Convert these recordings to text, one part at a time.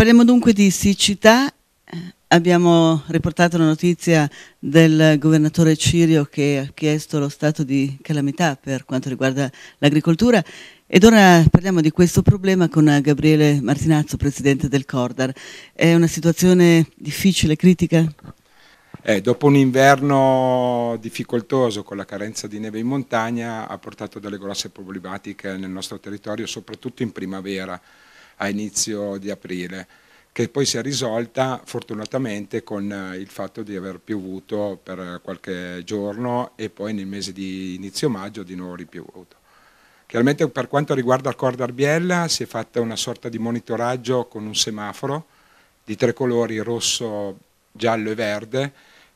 Parliamo dunque di siccità. Abbiamo riportato la notizia del governatore Cirio che ha chiesto lo stato di calamità per quanto riguarda l'agricoltura ed ora parliamo di questo problema con Gabriele Martinazzo, presidente del Cordar. È una situazione difficile, critica? Eh, dopo un inverno difficoltoso con la carenza di neve in montagna ha portato delle grosse problematiche nel nostro territorio, soprattutto in primavera a inizio di aprile, che poi si è risolta fortunatamente con eh, il fatto di aver piovuto per qualche giorno e poi nel mese di inizio maggio di nuovo ripiovuto. Chiaramente per quanto riguarda il Corda Arbiella si è fatta una sorta di monitoraggio con un semaforo di tre colori rosso, giallo e verde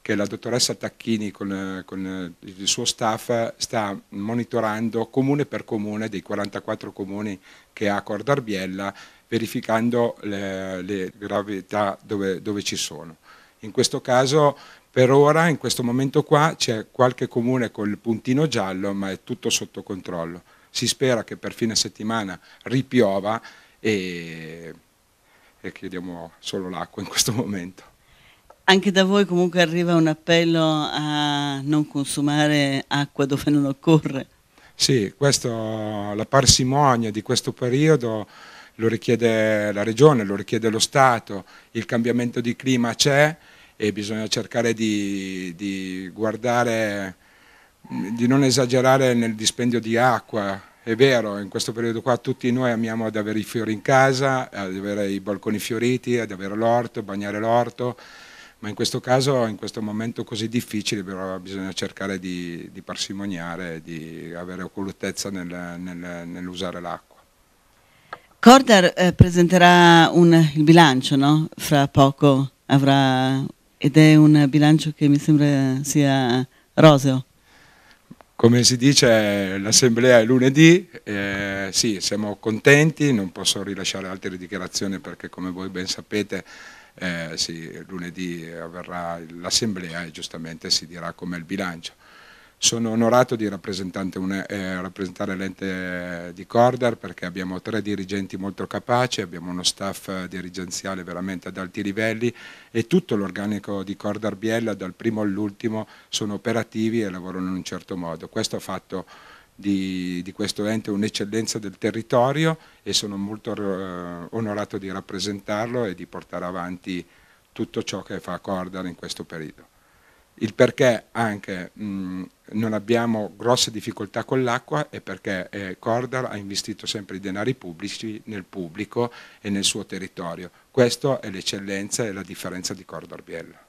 che la dottoressa Tacchini con, con, il suo staff sta monitorando comune per comune dei 44 comuni che ha Cordarbiella, verificando le, le gravità dove, dove, ci sono. In questo caso, per ora, in questo momento qua, c'è qualche comune col puntino giallo, ma è tutto sotto controllo. Si spera che per fine settimana ripiova e, e chiediamo solo l'acqua in questo momento. Anche da voi comunque arriva un appello a non consumare acqua dove non occorre. Sì, questo, la parsimonia di questo periodo lo richiede la regione, lo richiede lo Stato, il cambiamento di clima c'è e bisogna cercare di, di guardare, di non esagerare nel dispendio di acqua. È vero, in questo periodo qua tutti noi amiamo ad avere i fiori in casa, ad eh, avere i balconi fioriti, ad avere l'orto, bagnare l'orto, ma in questo caso, in questo momento così difficile, però bisogna cercare di, di parsimoniare, di avere occultezza nel, nel, nell'usare l'acqua. Cordar eh, presenterà un, il bilancio, no? Fra poco avrà, ed è un bilancio che mi sembra sia roseo. Come si dice, l'assemblea è lunedì, eh, sì, siamo contenti, non posso rilasciare altre dichiarazioni perché come voi ben sapete eh, sì, lunedì avverrà l'assemblea e giustamente si dirà come il bilancio. Sono onorato di un, eh, rappresentare l'ente di Corder perché abbiamo tre dirigenti molto capaci, abbiamo uno staff dirigenziale veramente ad alti livelli e tutto l'organico di Corder Biella dal primo all'ultimo sono operativi e lavorano in un certo modo. Questo ha fatto di, di questo ente, un'eccellenza del territorio e sono molto eh, onorato di rappresentarlo e di portare avanti tutto ciò che fa Cordar in questo periodo. Il perché anche mh, non abbiamo grosse difficoltà con l'acqua è perché eh, Cordar ha investito sempre i denari pubblici nel pubblico e nel suo territorio. Questa è l'eccellenza e la differenza di Cordar Biella.